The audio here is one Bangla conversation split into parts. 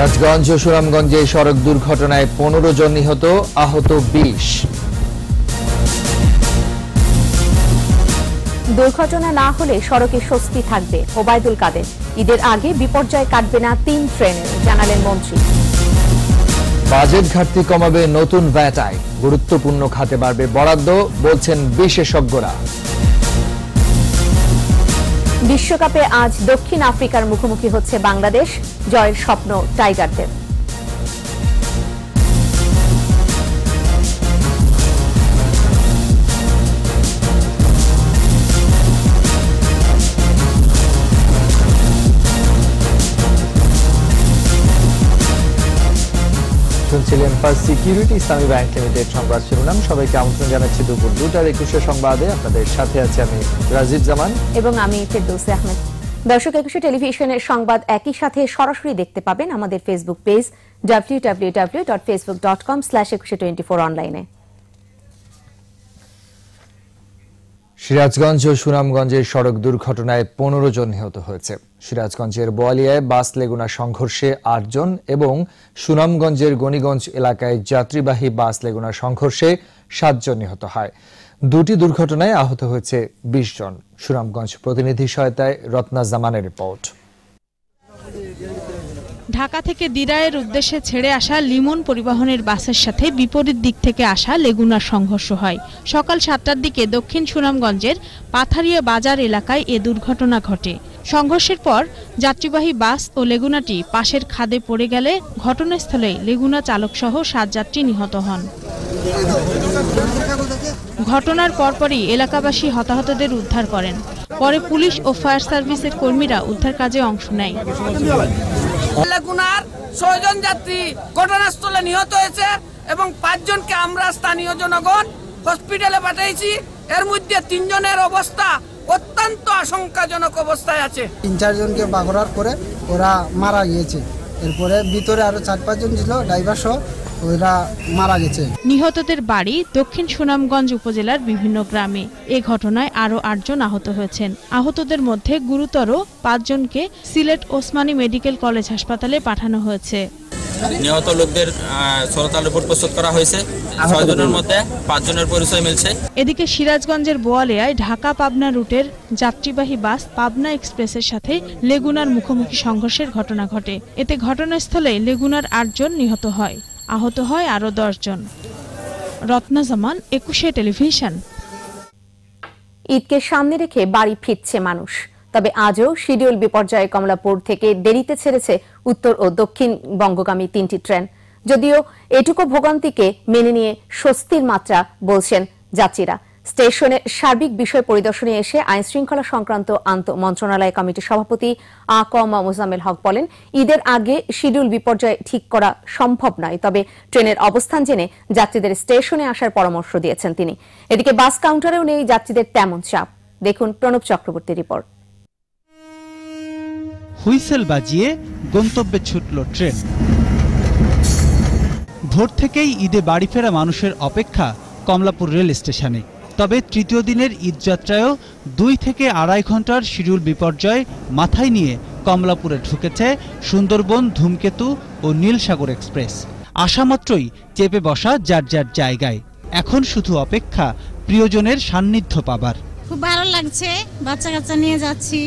সিরাজগঞ্জ ও সুনামগঞ্জে সড়ক দুর্ঘটনায় পনেরো জন নিহত আহত বিশ দুর্ঘটনা না হলে সড়কে স্বস্তি থাকবে ওবায়দুল কাদের ঈদের আগে বিপর্যয় কাটবে না তিন ট্রেনে জানালেন মন্ত্রী বাজেট ঘাটতি কমাবে নতুন ভ্যাটায় গুরুত্বপূর্ণ খাতে বাড়বে বরাদ্দ বলছেন বিশেষজ্ঞরা বিশ্বকাপে আজ দক্ষিণ আফ্রিকার মুখোমুখি হচ্ছে বাংলাদেশ জয়ের স্বপ্ন টাইগারদের first security Islami bank limited সংবাদ শিরোনাম সবাইকে আমন্ত্রণ জানাচ্ছি দুপুর দুটার একুশে সংবাদে আপনাদের সাথে আছে আমি রাজীব জামান এবং আমি ফেরদৌসে আহমেদ দর্শক একুশে টেলিভিশনের সংবাদ একই সাথে সরাসরি দেখতে পাবেন আমাদের Facebook page W W W dot Facebook dot com slash Ekushey twenty four অনলাইনে সিরাজগঞ্জ ও সুনামগঞ্জের সড়ক দুর্ঘটনায় পনেরো জন নিহত হয়েছে সিরাজগঞ্জের বোয়ালিয়ায় বাস লেগুনা সংঘর্ষে আটজন এবং সুনামগঞ্জের গণিগঞ্জ এলাকায় যাত্রীবাহী বাস লেগুনা সংঘর্ষে সাতজন নিহত হয় দুটি দুর্ঘটনায় আহত হয়েছে বিশ জন সুনামগঞ্জ প্রতিনিধি সহায়তায় রত্না জামানের রিপোর্ট ঢাকা থেকে দিরায়ের উদ্দেশ্যে ছেড়ে আসা লিমন পরিবহনের বাসের সাথে বিপরীত দিক থেকে আসা লেগুনার সংঘর্ষ হয় সকাল সাতটার দিকে দক্ষিণ সুনামগঞ্জের পাথারিয়া বাজার এলাকায় এ দুর্ঘটনা ঘটে সংঘর্ষের পর যাত্রীবাহী বাস ও লেগুনাটি পাশের খাদে পড়ে গেলে ঘটনাস্থলে লেগুনা চালকসহ সাত যাত্রী নিহত হন ঘটনার পরপরই এলাকাবাসী হতাহতদের উদ্ধার করেন পরে পুলিশ ও ফায়ার সার্ভিসের কর্মীরা উদ্ধার কাজে অংশ নেয় লেগুনার ছয়জন যাত্রী ঘটনাস্থলে নিহত হয়েছে এবং পাঁচজনকে আমরা স্থানীয় জনগণ হসপিটালে পাঠিয়েছি এর মধ্যে তিনজনের অবস্থা অত্যন্ত আশঙ্কাজনক অবস্থায় আছে তিন চারজনকে বাগড়ার করে ওরা মারা গিয়েছে এরপরে ভিতরে আরও চার পাঁচজন ছিল ড্রাইভার সহ নিহতদের বাড়ি দক্ষিণ সুনামগঞ্জ উপজেলার বিভিন্ন গ্রামে এ ঘটনায় আরো আটজন আহত হয়েছেন আহতদের মধ্যে গুরুতর পাঁচজনকে সিলেট ওসমানী মেডিকেল কলেজ হাসপাতালে পাঠানো হয়েছে নিহত লোকদের সরতাল রিপোর্ট প্রস্তুত করা হয়েছে ছয়জনের মধ্যে পাঁচজনের পরিচয় মিলছে এদিকে সিরাজগঞ্জের বোয়ালিয়ায় ঢাকা পাবনা রুটের যাত্রীবাহী বাস পাবনা এক্সপ্রেসের সাথে লেগুনার মুখোমুখি সংঘর্ষের ঘটনা ঘটে এতে ঘটনাস্থলে লেগুনার আটজন নিহত হয় আহত হয় আরও দশজন রত্নাজামান একুশে টেলিভিশন ঈদকে সামনে রেখে বাড়ি ফিরছে মানুষ তবে আজও শিডিউল বিপর্যয়ে কমলাপুর থেকে দেরিতে ছেড়েছে উত্তর ও দক্ষিণ বঙ্গগামী তিনটি ট্রেন যদিও এটুকু ভোগান্তিকে মেনে নিয়ে স্বস্তির মাত্রা বলছেন যাত্রীরা স্টেশনে সার্বিক বিষয় পরিদর্শনে এসে আইন শৃঙ্খলা সংক্রান্ত আন্ত মন্ত্রণালয় কমিটির সভাপতি আ মোজামেল হক বলেন ঈদের আগে শিডিউল বিপর্যয় ঠিক করা সম্ভব নয় তবে ট্রেনের অবস্থান জেনে যাত্রীদের স্টেশনে আসার পরামর্শ দিয়েছেন তিনি এদিকে বাস কাউন্টারেও নেই যাত্রীদের তেমন চাপ দেখুন প্রণব চক্রবর্তী রিপোর্ট হুইসেল বাজিয়ে গন্তব্যে ছুটল ট্রেন ভোর থেকেই ঈদে বাড়ি ফেরা মানুষের অপেক্ষা কমলাপুর রেল স্টেশনে তবে তৃতীয় দিনের ঈদযাত্রায়ও দুই থেকে আড়াই ঘন্টার শিডিউল বিপর্যয় মাথায় নিয়ে কমলাপুরে ঢুকেছে সুন্দরবন ধূমকেতু ও নীলসাগর এক্সপ্রেস আসামাত্রই চেপে বসা যার যার জায়গায় এখন শুধু অপেক্ষা প্রিয়জনের সান্নিধ্য পাবার খুব ভালো লাগছে বাচ্চা কাচ্চা নিয়ে যাচ্ছি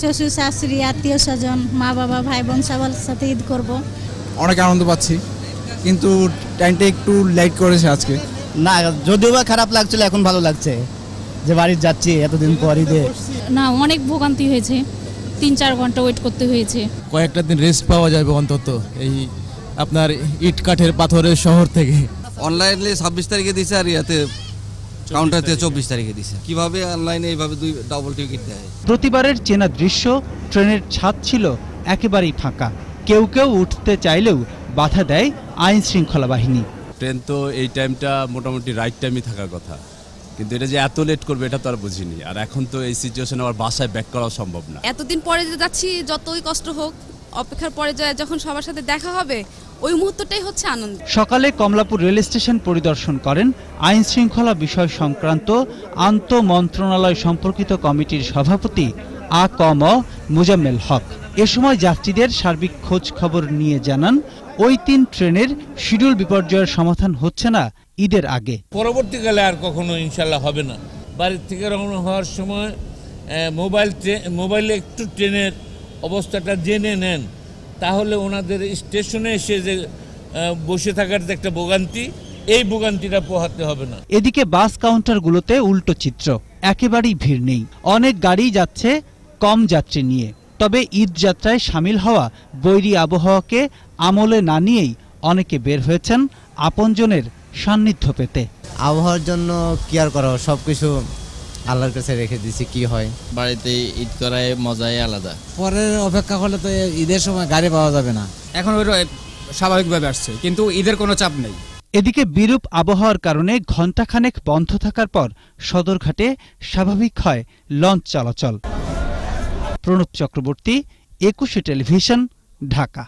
শ্বশুর শাশুড়ি আত্মীয় স্বজন মা বাবা ভাই বোন সবার সাথে ঈদ করব অনেক আনন্দ পাচ্ছি কিন্তু টাইমটা একটু লাইট করেছে আজকে না যদিও বা খারাপ লাগছিল এখন ভালো লাগছে যে বাড়ির যাচ্ছি এতদিন পর ঈদে না অনেক ভোগান্তি হয়েছে তিন চার ঘন্টা ওয়েট করতে হয়েছে কয়েকটা দিন রেস্ট পাওয়া যাবে অন্তত এই আপনার ইট কাঠের পাথরের শহর থেকে অনলাইনে ছাব্বিশ তারিখে দিছে আর ইয়াতে কাউন্টারতে চব্বিশ তারিখে দিছে কিভাবে অনলাইনে এইভাবে দুই ডাবল টিকিট দেয় প্রতিবারের চেনা দৃশ্য ট্রেনের ছাদ ছিল একেবারেই ফাঁকা কেউ কেউ উঠতে চাইলেও বাধা দেয় আইন শৃঙ্খলা বাহিনী ট্রেন তো এই টাইমটা মোটামুটি রাইট টাইমই থাকার কথা কিন্তু এটা যে এত লেট করবে এটা তো আর বুঝিনি আর এখন তো এই সিচুয়েশনে আমার বাসায় ব্যাক করা সম্ভব না এতদিন পরে যে যাচ্ছি যতই কষ্ট হোক অপেক্ষার পরে যায় যখন সবার সাথে দেখা হবে ওই মুহূর্তটাই হচ্ছে আনন্দ সকালে কমলাপুর রেল স্টেশন পরিদর্শন করেন আইন শৃঙ্খলা বিষয় সংক্রান্ত আন্ত মন্ত্রণালয় সম্পর্কিত কমিটির সভাপতি আ কম মুজাম্মেল হক এ সময় যাত্রীদের সার্বিক খোঁজ খবর নিয়ে জানান ওই তিন ট্রেনের শিডিউল বিপর্যয়ের সমাধান হচ্ছে না ঈদের আগে পরবর্তীকালে আর কখনো ইনশাল্লাহ হবে না বাড়ির থেকে রওনা হওয়ার সময় মোবাইল মোবাইলে একটু ট্রেনের অবস্থাটা জেনে নেন তাহলে ওনাদের স্টেশনে এসে যে বসে থাকার যে একটা ভোগান্তি এই ভোগান্তিটা পোহাতে হবে না এদিকে বাস কাউন্টারগুলোতে উল্টো চিত্র একেবারেই ভিড় নেই অনেক গাড়ি যাচ্ছে কম যাত্রী নিয়ে তবে ঈদ যাত্রায় সামিল হওয়া বৈরী আবহাওয়াকে আমলে না নিয়েই অনেকে বের হয়েছেন আপনজনের সান্নিধ্য পেতে আবহাওয়ার জন্য আর করা সব কিছু আল্লাহর কাছে রেখে দিছি কি হয় বাড়িতে ঈদ করায় মজাই আলাদা পরের অপেক্ষা করলে তো ঈদের সময় গাড়ি পাওয়া যাবে না এখন ওই স্বাভাবিকভাবে আসছে কিন্তু ঈদের কোনো চাপ নেই এদিকে বিরূপ আবহাওয়ার কারণে ঘণ্টাখানেক বন্ধ থাকার পর সদরঘাটে স্বাভাবিক হয় লঞ্চ চলাচল প্রণব চক্রবর্তী একুশে টেলিভিশন ঢাকা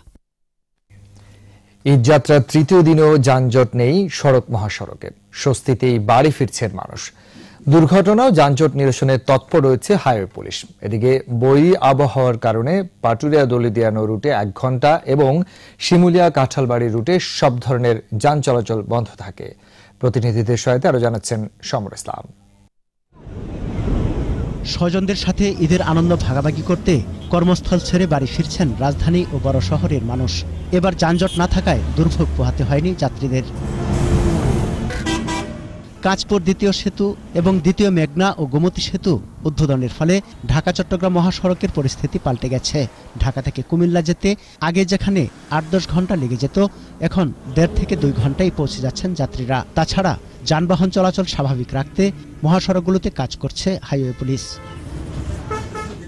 ঈদযাত্রার তৃতীয় দিনেও যানজট নেই সড়ক মহাসড়কে স্বস্তিতেই বাড়ি ফিরছেন মানুষ দুর্ঘটনা ও যানজট নিরসনে তৎপর রয়েছে হাইওয়ে পুলিশ এদিকে বই আবহাওয়ার কারণে পাটুরিয়া দলিদিয়ানো রুটে এক ঘন্টা এবং শিমুলিয়া কাঁঠালবাড়ি রুটে সব ধরনের যান চলাচল বন্ধ থাকে প্রতিনিধিদের সহায়তা আরও জানাচ্ছেন সমর ইসলাম স্বজনদের সাথে ঈদের আনন্দ ভাগাভাগি করতে কর্মস্থল ছেড়ে বাড়ি ফিরছেন রাজধানী ও বড় শহরের মানুষ এবার যানজট না থাকায় দুর্ভোগ পোহাতে হয়নি যাত্রীদের কাঁচপুর দ্বিতীয় সেতু এবং দ্বিতীয় মেঘনা ও গোমতী সেতু উদ্বোধনের ফলে ঢাকা চট্টগ্রাম মহাসড়কের পরিস্থিতি পাল্টে গেছে ঢাকা থেকে কুমিল্লা যেতে আগে যেখানে আট দশ ঘন্টা লেগে যেত এখন দেড় থেকে দুই ঘন্টায় পৌঁছে যাচ্ছেন যাত্রীরা তাছাড়া যানবাহন চলাচল স্বাভাবিক রাখতে মহাসড়কগুলোতে কাজ করছে হাইওয়ে পুলিশ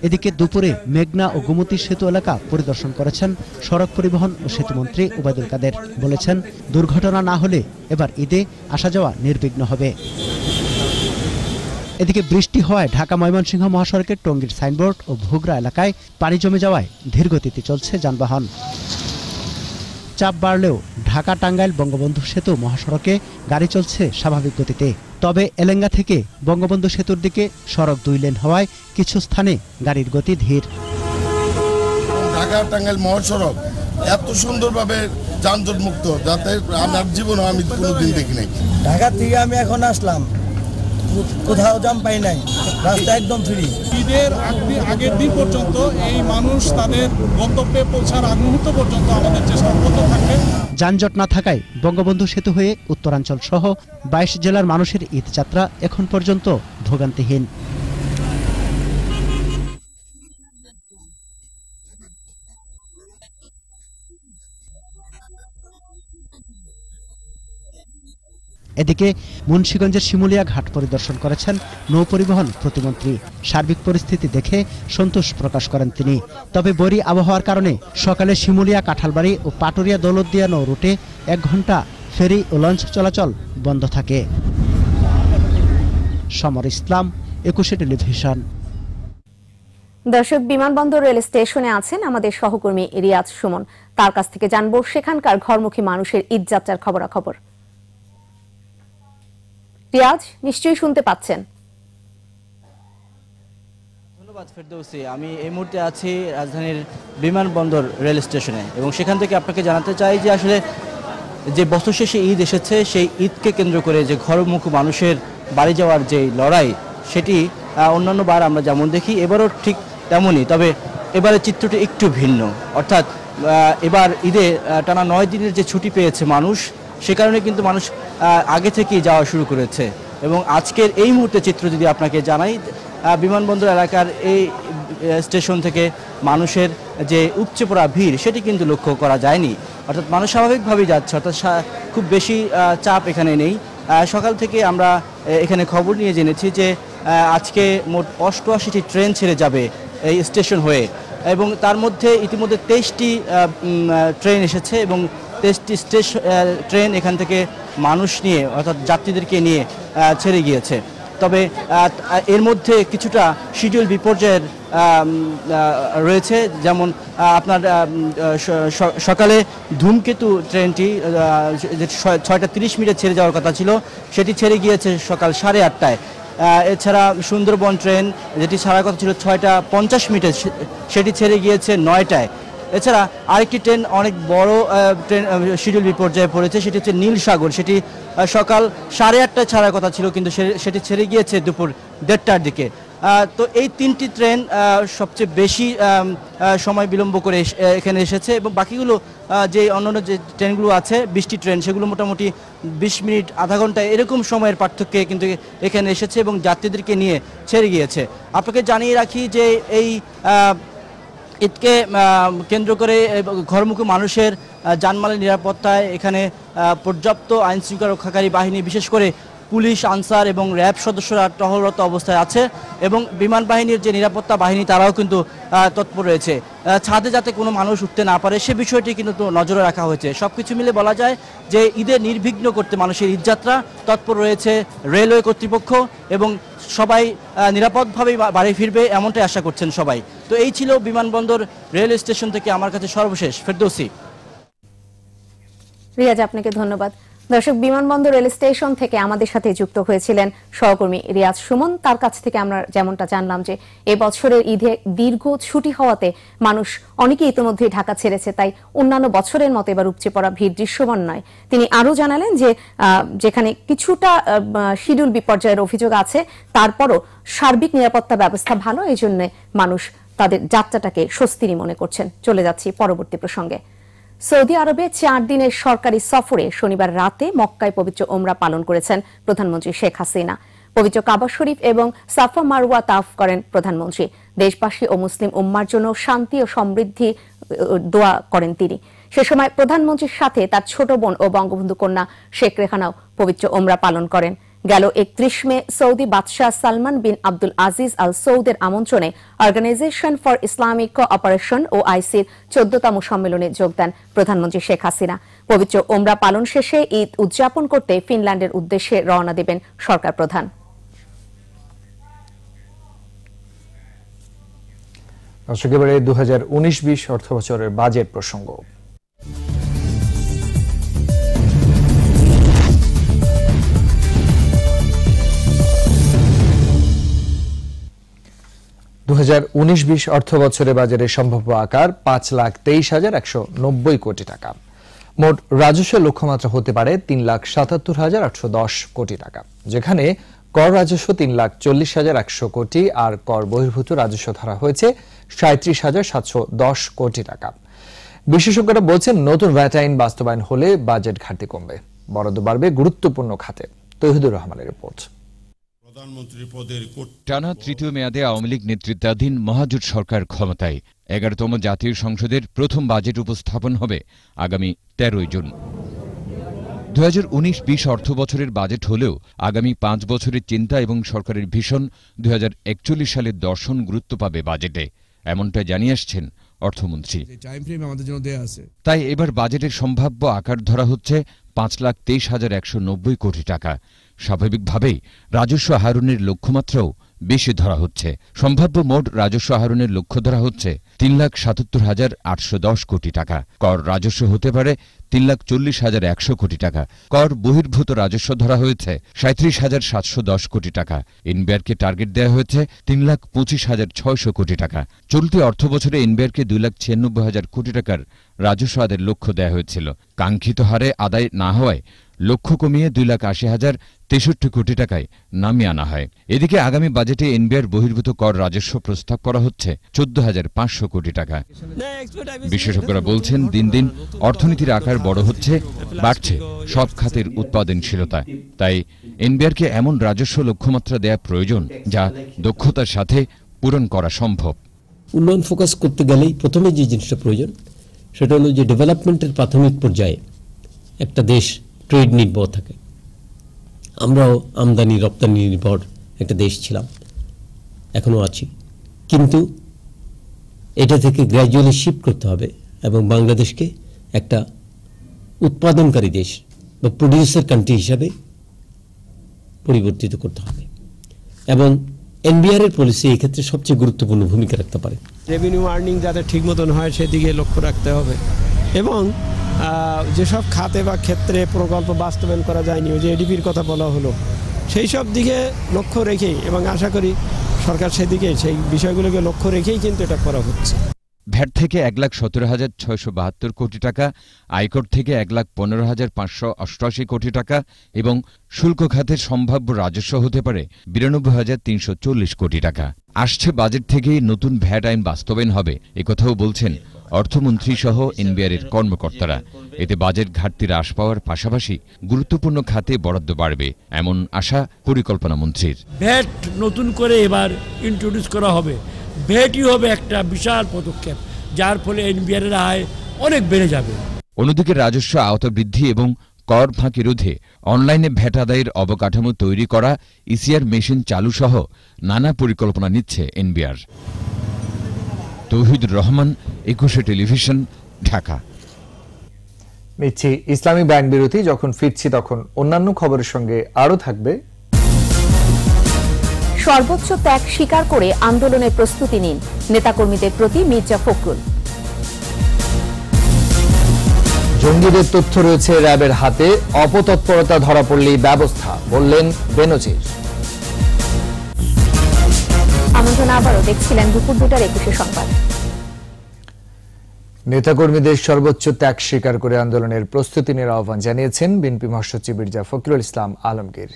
এদিকে দুপুরে মেঘনা ও গোমতী সেতু এলাকা পরিদর্শন করেছেন সড়ক পরিবহন ও সেতুমন্ত্রী ওবায়দুল কাদের বলেছেন দুর্ঘটনা না হলে এবার ঈদে আসা যাওয়া নির্বিঘ্ন হবে এদিকে বৃষ্টি হওয়ায় ঢাকা ময়মনসিংহ মহাসড়কের টঙ্গীর সাইনবোর্ড ও ভোগরা এলাকায় পানি জমে যাওয়ায় ধীরগতিতে চলছে যানবাহন চাপ বাড়লেও ঢাকা টাঙ্গাইল বঙ্গবন্ধু সেতু মহাসড়কে গাড়ি চলছে স্বাভাবিক গতিতে তবে এলেঙ্গা থেকে বঙ্গবন্ধু সেতুর দিকে সড়ক দুই লেন হওয়ায় কিছু স্থানে গাড়ির গতি ধীর ঢাকা টাঙ্গাইল মহাসড়ক এত সুন্দরভাবে যানজট মুক্ত যাতে আমার আমি কোনোদিন দেখি নাই ঢাকা থেকে আমি এখন আসলাম কোথাও জাম পাই নাই রাস্তা একদম ফ্রি ঈদের আগের দিন পর্যন্ত এই মানুষ তাদের গন্তব্যে পৌঁছার আগ মুহূর্ত পর্যন্ত আমাদের চেষ্টা অব্যাহত থাকবে যানজট না থাকায় বঙ্গবন্ধু সেতু হয়ে উত্তরাঞ্চল সহ বাইশ জেলার মানুষের ঈদ যাত্রা এখন পর্যন্ত ভোগান্তিহীন এদিকে মুন্সীগঞ্জের শিমুলিয়া ঘাট পরিদর্শন করেছেন নৌপরিবহন প্রতিমন্ত্রী সার্বিক পরিস্থিতি দেখে সন্তোষ প্রকাশ করেন তিনি তবে বরি আবহাওয়ার কারণে সকালে শিমুলিয়া কাঠালবাড়ি ও পাটুরিয়া দৌলতদিয়া নৌ রুটে এক ঘন্টা ফেরি ও লঞ্চ চলাচল বন্ধ থাকে সমর ইসলাম একুশে টেলিভিশন দর্শক বিমানবন্দর রেল স্টেশনে আছেন আমাদের সহকর্মী রিয়াজ সুমন তার কাছ থেকে জানবো সেখানকার ঘরমুখী মানুষের ঈদ যাত্রার খবরাখবর পেঁয়াজ নিশ্চয়ই শুনতে পাচ্ছেন ধন্যবাদ ফেরদৌসি আমি এই মুহূর্তে আছি রাজধানীর বিমানবন্দর রেল স্টেশনে এবং সেখান থেকে আপনাকে জানাতে চাই যে আসলে যে বছর শেষে ঈদ এসেছে সেই ঈদকে কেন্দ্র করে যে ঘরমুখ মানুষের বাড়ি যাওয়ার যে লড়াই সেটি অন্যান্য বার আমরা যেমন দেখি এবারও ঠিক তেমনই তবে এবারে চিত্রটি একটু ভিন্ন অর্থাৎ এবার ঈদে টানা নয় দিনের যে ছুটি পেয়েছে মানুষ সে কারণে কিন্তু মানুষ আগে থেকেই যাওয়া শুরু করেছে এবং আজকের এই মুহূর্তে চিত্র যদি আপনাকে জানাই বিমানবন্দর এলাকার এই স্টেশন থেকে মানুষের যে উপচে পড়া ভিড় সেটি কিন্তু লক্ষ্য করা যায়নি অর্থাৎ মানুষ স্বাভাবিকভাবেই যাচ্ছে অর্থাৎ খুব বেশি চাপ এখানে নেই সকাল থেকে আমরা এখানে খবর নিয়ে জেনেছি যে আজকে মোট অষ্টআশিটি ট্রেন ছেড়ে যাবে এই স্টেশন হয়ে এবং তার মধ্যে ইতিমধ্যে তেইশটি ট্রেন এসেছে এবং তেইশটি স্টেশন ট্রেন এখান থেকে মানুষ নিয়ে অর্থাৎ যাত্রীদেরকে নিয়ে ছেড়ে গিয়েছে তবে এর মধ্যে কিছুটা শিডিউল বিপর্যয়ের রয়েছে যেমন আপনার সকালে ধূমকেতু ট্রেনটি ছয়টা তিরিশ মিনিটে ছেড়ে যাওয়ার কথা ছিল সেটি ছেড়ে গিয়েছে সকাল সাড়ে আটটায় এছাড়া সুন্দরবন ট্রেন যেটি ছাড়ার কথা ছিল ছয়টা পঞ্চাশ মিনিটে সেটি ছেড়ে গিয়েছে নয়টায় এছাড়া আরেকটি ট্রেন অনেক বড় ট্রেন শিডিউল বিপর্যয়ে পড়েছে সেটি হচ্ছে নীল সাগর সেটি সকাল সাড়ে আটটায় ছাড়ার কথা ছিল কিন্তু সেটি ছেড়ে গিয়েছে দুপুর দেড়টার দিকে তো এই তিনটি ট্রেন সবচেয়ে বেশি সময় বিলম্ব করে এখানে এসেছে এবং বাকিগুলো যে অন্যান্য যে ট্রেনগুলো আছে বিশটি ট্রেন সেগুলো মোটামুটি বিশ মিনিট আধা ঘন্টা এরকম সময়ের পার্থক্যে কিন্তু এখানে এসেছে এবং যাত্রীদেরকে নিয়ে ছেড়ে গিয়েছে আপনাকে জানিয়ে রাখি যে এই ঈদকে কেন্দ্র করে ঘরমুখী মানুষের যানমালের নিরাপত্তায় এখানে পর্যাপ্ত আইনশৃঙ্খলা রক্ষাকারী বাহিনী বিশেষ করে পুলিশ আনসার এবং র্যাব সদস্যরা টহলরত অবস্থায় আছে এবং বিমান বাহিনীর যে নিরাপত্তা বাহিনী তারাও কিন্তু তৎপর রয়েছে ছাদে যাতে কোনো মানুষ উঠতে না পারে সে বিষয়টি কিন্তু নজরে রাখা হয়েছে সব কিছু মিলে বলা যায় যে ঈদে নির্বিঘ্ন করতে মানুষের ঈদযাত্রা তৎপর রয়েছে রেলওয়ে কর্তৃপক্ষ এবং সবাই নিরাপদভাবেই বাড়ি ফিরবে এমনটাই আশা করছেন সবাই তো এই ছিল বিমানবন্দর রেল স্টেশন থেকে আমার কাছে সর্বশেষ ফেরদৌসি রিয়াজ আপনাকে ধন্যবাদ দর্শক বিমানবন্দর রেল স্টেশন থেকে আমাদের সাথে যুক্ত হয়েছিলেন সহকর্মী রিয়াজ সুমন তার কাছ থেকে আমরা যেমনটা জানলাম যে এবছরের ঈদে দীর্ঘ ছুটি হওয়াতে মানুষ অনেকে ইতিমধ্যে ঢাকা ছেড়েছে তাই অন্যান্য বছরের মতো এবার উপচে পড়া ভিড় দৃশ্যমান নয় তিনি আরও জানালেন যে যেখানে কিছুটা শিডিউল বিপর্যয়ের অভিযোগ আছে তারপরও সার্বিক নিরাপত্তা ব্যবস্থা ভালো এই জন্য মানুষ তাদের যাত্রাটাকে স্বস্তিরই মনে করছেন চলে যাচ্ছি পরবর্তী প্রসঙ্গে সৌদি আরবে চার দিনের সরকারি সফরে শনিবার রাতে মক্কায় পবিত্র ওমরা পালন করেছেন প্রধানমন্ত্রী শেখ হাসিনা পবিত্র কাবা শরীফ এবং সাফা মারুয়া তাফ করেন প্রধানমন্ত্রী দেশবাসী ও মুসলিম উম্মার জন্য শান্তি ও সমৃদ্ধি দোয়া করেন তিনি সে সময় প্রধানমন্ত্রীর সাথে তার ছোট বোন ও বঙ্গবন্ধু কন্যা শেখ রেখানাও পবিত্র ওমরা পালন করেন গেল একত্রিশ মে সৌদি বাদশাহ সালমান বিন আব্দুল আজিজ আল সৌদের আমন্ত্রণে অর্গানাইজেশন ফর ইসলামিক অপারেশন ও আইসির চোদ্দতম সম্মেলনে যোগ দেন প্রধানমন্ত্রী শেখ হাসিনা পবিত্র ওমরা পালন শেষে ঈদ উদযাপন করতে ফিনল্যান্ডের উদ্দেশ্যে রওনা দেবেন সরকার প্রধান দর্শক এবারে দু হাজার উনিশ বিশ অর্থবছরের বাজেট প্রসঙ্গ দু হাজার উনিশ বিশ অর্থ বছরে বাজারের সম্ভাব্য আকার পাঁচ লাখ তেইশ হাজার একশো নব্বই কোটি টাকা মোট রাজস্ব লক্ষ্যমাত্রা হতে পারে তিন লাখ সাতাত্তর হাজার আটশো দশ কোটি টাকা যেখানে কর রাজস্ব তিন লাখ চল্লিশ হাজার একশো কোটি আর কর বহির্ভূত রাজস্ব ধরা হয়েছে সাঁত্রিশ হাজার সাতশো দশ কোটি টাকা বিশেষজ্ঞরা বলছেন নতুন ভ্যাট আইন বাস্তবায়ন হলে বাজেট ঘাটতি কমবে বরাদ্দ বাড়বে গুরুত্বপূর্ণ খাতে তহিদুর রহমানের রিপোর্ট টানা তৃতীয় মেয়াদে আওয়ামী লীগ নেতৃত্বাধীন মহাজোট সরকার ক্ষমতায় এগারোতম জাতীয় সংসদের প্রথম বাজেট উপস্থাপন হবে আগামী তেরোই জুন দু হাজার উনিশ বিশ অর্থ বছরের বাজেট হলেও আগামী পাঁচ বছরের চিন্তা এবং সরকারের ভীষণ দু হাজার একচল্লিশ সালের দর্শন গুরুত্ব পাবে বাজেটে এমনটা জানিয়ে আসছেন অর্থমন্ত্রী তাই এবার বাজেটের সম্ভাব্য আকার ধরা হচ্ছে পাঁচ লাখ তেইশ হাজার একশো নব্বই কোটি টাকা স্বাভাবিকভাবেই রাজস্ব আহরণের লক্ষ্যমাত্রাও বেশি ধরা হচ্ছে সম্ভাব্য মোট রাজস্ব আহরণের লক্ষ্য ধরা হচ্ছে তিন লাখ সাতাত্তর হাজার আটশো দশ কোটি টাকা কর রাজস্ব হতে পারে তিন লাখ চল্লিশ হাজার একশো কোটি টাকা কর বহির্ভূত রাজস্ব ধরা হয়েছে সাঁত্রিশ হাজার সাতশো দশ কোটি টাকা এনবিআরকে টার্গেট দেওয়া হয়েছে তিন লাখ পঁচিশ হাজার ছয়শো কোটি টাকা চলতি অর্থ বছরে এনবিআরকে দুই লাখ ছিয়ানব্বই হাজার কোটি টাকার রাজস্ব আদের লক্ষ্য দেওয়া হয়েছিল কাঙ্ক্ষিত হারে আদায় না হওয়ায় লক্ষ্য কমিয়ে দুই লাখ আশি হাজার তেষট্টি কোটি টাকায় নামিয়ে আনা হয় এদিকে আগামী বাজেটে এনবিআর বহির্ভূত কর রাজস্ব প্রস্তাব করা হচ্ছে চোদ্দ হাজার পাঁচশো কোটি টাকা বিশেষজ্ঞরা বলছেন দিন দিন অর্থনীতির আকার বড় হচ্ছে বাড়ছে সব খাতের উৎপাদনশীলতা তাই এনবিআরকে এমন রাজস্ব লক্ষ্যমাত্রা দেয়া প্রয়োজন যা দক্ষতার সাথে পূরণ করা সম্ভব উন্নয়ন ফোকাস করতে গেলেই প্রথমে যে জিনিসটা প্রয়োজন সেটা হলো যে ডেভেলপমেন্টের প্রাথমিক পর্যায়ে একটা দেশ ট্রেড নির্ভর থাকে আমরাও আমদানি রপ্তানি নির্ভর একটা দেশ ছিলাম এখনও আছি কিন্তু এটা থেকে গ্র্যাজুয়ালি শিফট করতে হবে এবং বাংলাদেশকে একটা উৎপাদনকারী দেশ বা প্রডিউসার কান্ট্রি হিসাবে পরিবর্তিত করতে হবে এবং এনবিআর এর পলিসি এই ক্ষেত্রে সবচেয়ে গুরুত্বপূর্ণ ভূমিকা রাখতে পারে রেভিনিউ আর্নিং যাতে ঠিক মতন হয় সেদিকে লক্ষ্য রাখতে হবে এবং যেসব খাতে বা ক্ষেত্রে প্রকল্প বাস্তবায়ন করা যায়নি যে এডিপির কথা বলা হলো সেই সব দিকে লক্ষ্য রেখেই এবং আশা করি সরকার সেদিকে সেই বিষয়গুলোকে লক্ষ্য রেখেই কিন্তু এটা করা হচ্ছে ভ্যাট থেকে এক লাখ সতেরো হাজার ছয়শো বাহাত্তর কোটি টাকা আয়কর থেকে এক লাখ পনেরো হাজার পাঁচশো অষ্টআশি কোটি টাকা এবং শুল্ক খাতের সম্ভাব্য রাজস্ব হতে পারে বিরানব্বই হাজার তিনশো চল্লিশ কোটি টাকা আসছে বাজেট থেকেই নতুন ভ্যাট আইন বাস্তবায়ন হবে একথাও বলছেন অর্থমন্ত্রী সহ এনবিআরের কর্মকর্তারা এতে বাজেট ঘাটতির আশ পাওয়ার পাশাপাশি গুরুত্বপূর্ণ খাতে বরাদ্দ বাড়বে এমন আশা পরিকল্পনা মন্ত্রীর ভ্যাট নতুন করে এবার ইন্ট্রোডিউস করা হবে ভ্যাটই হবে একটা বিশাল পদক্ষেপ যার ফলে এনবিআরের আয় অনেক বেড়ে যাবে অন্যদিকে রাজস্ব আওতা বৃদ্ধি এবং কর ফাঁকি রোধে অনলাইনে ভ্যাট আদায়ের অবকাঠামো তৈরি করা ইসিআর মেশিন চালু সহ নানা পরিকল্পনা নিচ্ছে এনবিআর তৌহিদুর রহমান একুশে টেলিভিশন ঢাকা মিছি ইসলামী ব্যাংক বিরতি যখন ফিরছি তখন অন্যান্য খবরের সঙ্গে আরও থাকবে সর্বোচ্চ ত্যাগ স্বীকার করে আন্দোলনের প্রস্তুতি নিন নেতাকর্মীদের প্রতি মির্জা ফখরুল জঙ্গিদের তথ্য রয়েছে র্যাবের হাতে অপতৎপরতা ধরা পড়লেই ব্যবস্থা বললেন বেনজির বন্ধনা আবারও দেখছিলেন দুপুর দুটার একুশে সংবাদ নেতাকর্মীদের সর্বোচ্চ ত্যাগ স্বীকার করে আন্দোলনের প্রস্তুতি নিয়ে আহ্বান জানিয়েছেন বিএনপি মহাসচিব মির্জা ফখরুল ইসলাম আলমগীর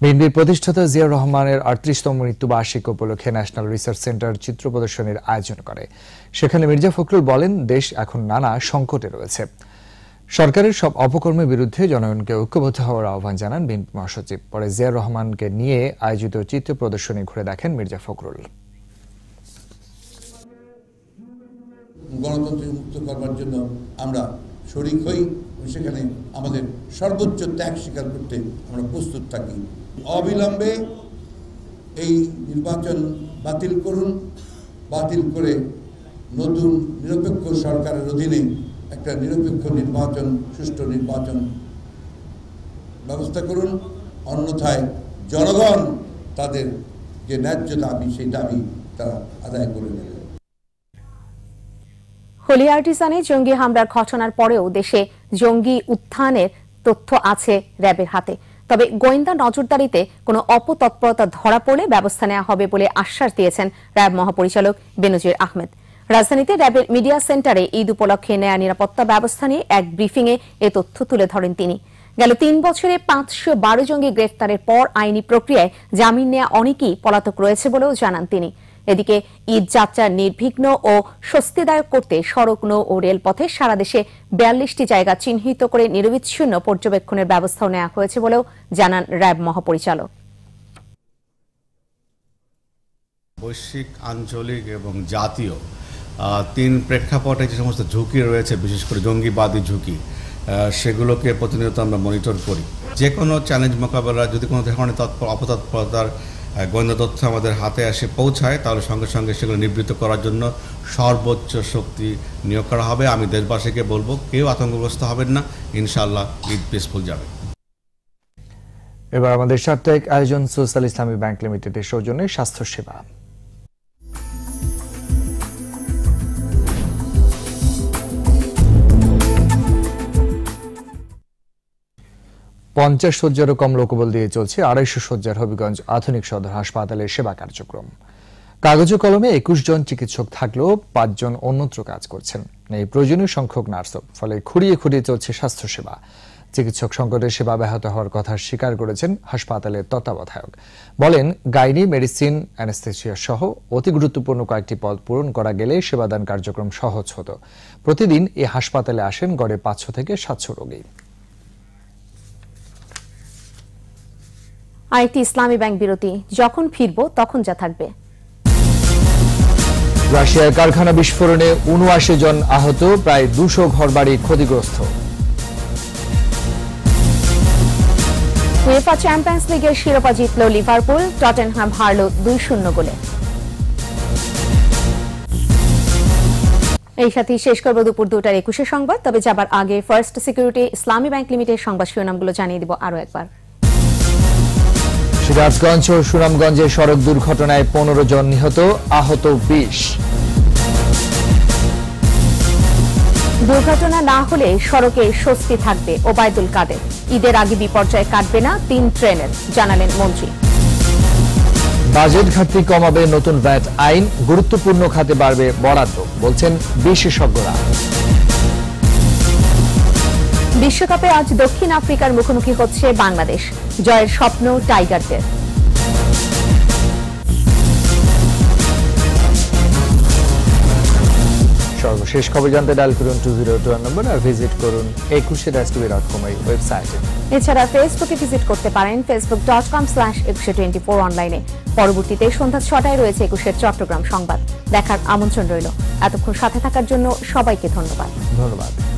বিএনপির প্রতিষ্ঠাতা জিয়া রহমানের আটত্রিশতম মৃত্যুবার্ষিক উপলক্ষে ন্যাশনাল রিসার্চ সেন্টার চিত্র প্রদর্শনীর আয়োজন করে সেখানে মির্জা ফকরুল বলেন দেশ এখন নানা সংকটে রয়েছে সরকারের সব অপকর্মের বিরুদ্ধে জনগণকে ঐক্যবদ্ধ হওয়ার আহ্বান জানান বিএনপি মহাসচিব পরে জিয়ার রহমানকে নিয়ে আয়োজিত চিত্র প্রদর্শনী ঘুরে দেখেন মির্জা ফখরুল গণতন্ত্রের মুক্ত করবার জন্য আমরা শরিক হই সেখানে আমাদের সর্বোচ্চ ত্যাগ স্বীকার করতে আমরা প্রস্তুত থাকি অবিলম্বে এই নির্বাচন বাতিল করুন বাতিল করে নতুন নিরপেক্ষ সরকারের অধীনে একটা নিরপেক্ষ নির্বাচন সুষ্ঠু নির্বাচন ব্যবস্থা করুন অন্যথায় জনগণ তাদের যে ন্যায্য দাবি সেই দাবি তারা আদায় করে নেবে হোলি আর্টিসানে জঙ্গি হামলার ঘটনার পরেও দেশে জঙ্গি উত্থানের তথ্য আছে র্যাবের হাতে তবে গোয়েন্দা নজরদারিতে কোনো অপতৎপরতা ধরা পড়লে ব্যবস্থা নেওয়া হবে বলে আশ্বাস দিয়েছেন র্যাব মহাপরিচালক বেনজির আহমেদ রাজধানীতে র্যাবের মিডিয়া সেন্টারে ঈদ উপলক্ষে নেয়া নিরাপত্তা ব্যবস্থা নিয়ে এক ব্রিফিংয়ে এ তথ্য তুলে ধরেন তিনি গেল তিন বছরে পাঁচশো বারো জঙ্গি গ্রেফতারের পর আইনি প্রক্রিয়ায় জামিন নেয়া অনেকেই পলাতক রয়েছে বলেও জানান তিনি এদিকে ঈদ যাত্রা নির্বিঘ্ন ও স্বস্তিদায়ক করতে সড়ক নৌ ও রেলপথে সারা দেশে বিয়াল্লিশটি জায়গা চিহ্নিত করে নিরবিচ্ছিন্ন পর্যবেক্ষণের ব্যবস্থাও নেওয়া হয়েছে বলেও জানান র্যাব মহাপরিচালক বৈশ্বিক আঞ্চলিক এবং জাতীয় তিন প্রেক্ষাপটে যে সমস্ত ঝুঁকি রয়েছে বিশেষ করে জঙ্গিবাদী ঝুঁকি সেগুলোকে প্রতিনিয়ত আমরা মনিটর করি যে কোনো চ্যালেঞ্জ মোকাবেলা যদি কোনো ধরনের তৎপর অপতৎপরতার গোয়েন্দা তথ্য আমাদের হাতে এসে পৌঁছায় তাহলে সঙ্গে সঙ্গে সেগুলো নিবৃত্ত করার জন্য সর্বোচ্চ শক্তি নিয়োগ করা হবে আমি দেশবাসীকে বলবো কেউ আতঙ্কগ্রস্ত হবেন না ইনশাল্লাহ ঈদ পিসফুল যাবে এবার আমাদের সাপ্তাহিক আয়োজন সোশ্যাল ইসলামী ব্যাংক লিমিটেডের সৌজন্যে স্বাস্থ্যসেবা পঞ্চাশ শয্যারও কম লোকবল দিয়ে চলছে আড়াইশো শয্যার হবিগঞ্জ আধুনিক সদর হাসপাতালের সেবা কার্যক্রম কাগজ কলমে একুশ জন চিকিৎসক থাকলেও পাঁচজন অন্যত্র কাজ করছেন এই প্রয়োজনীয় সংখ্যক নার্সও ফলে খুঁড়িয়ে খুঁড়িয়ে চলছে স্বাস্থ্যসেবা চিকিৎসক সংকটের সেবা ব্যাহত হওয়ার কথা স্বীকার করেছেন হাসপাতালের তত্ত্বাবধায়ক বলেন গাইনি মেডিসিন অ্যানেস্থেসিয়া সহ অতি গুরুত্বপূর্ণ কয়েকটি পদ পূরণ করা গেলে সেবাদান কার্যক্রম সহজ হতো প্রতিদিন এই হাসপাতালে আসেন গড়ে পাঁচশো থেকে সাতশো রোগী আইটি ইসলামী ব্যাংক বিরতি যখন ফিরব তখন যা থাকবে রাশিয়ার কারখানা বিস্ফোরণে উনআশি জন আহত প্রায় দুশো ঘরবাড়ি ক্ষতিগ্রস্ত উয়েফা চ্যাম্পিয়ন্স লিগের শিরোপা জিতল লিভারপুল টটেনহাম হারল দুই শূন্য গোলে এই সাথে শেষ করব দুপুর দুটার একুশে সংবাদ তবে যাবার আগে first security Islami bank limited সংবাদ শিরোনামগুলো জানিয়ে দিব আরও একবার সিরাজগঞ্জ ও সুনামগঞ্জে সড়ক দুর্ঘটনায় পনেরো জন নিহত আহত বিশ দুর্ঘটনা না হলে সড়কে স্বস্তি থাকবে ওবায়দুল কাদের ঈদের আগে বিপর্যয় কাটবে না তিন ট্রেনের জানালেন মন্ত্রী বাজেট ঘাটতি কমাবে নতুন ভ্যাট আইন গুরুত্বপূর্ণ খাতে বাড়বে বরাদ্দ বলছেন বিশেষজ্ঞরা বিশ্বকাপে আজ দক্ষিণ আফ্রিকার মুখোমুখি হচ্ছে বাংলাদেশ জয়ের স্বপ্ন টাইগারদের সর্বশেষ খবর জানতে ডাল করুন টু জিরো টু নম্বর আর ভিজিট করুন একুশে ডাস টিভি ডট কম এই ওয়েবসাইটে এছাড়া ফেসবুকে ভিজিট করতে পারেন Facebook dot com slash Ekushey twenty four অনলাইনে পরবর্তীতে সন্ধ্যা ছটায় রয়েছে একুশের চট্টগ্রাম সংবাদ দেখার আমন্ত্রণ রইল এতক্ষণ সাথে থাকার জন্য সবাইকে ধন্যবাদ ধন্যবাদ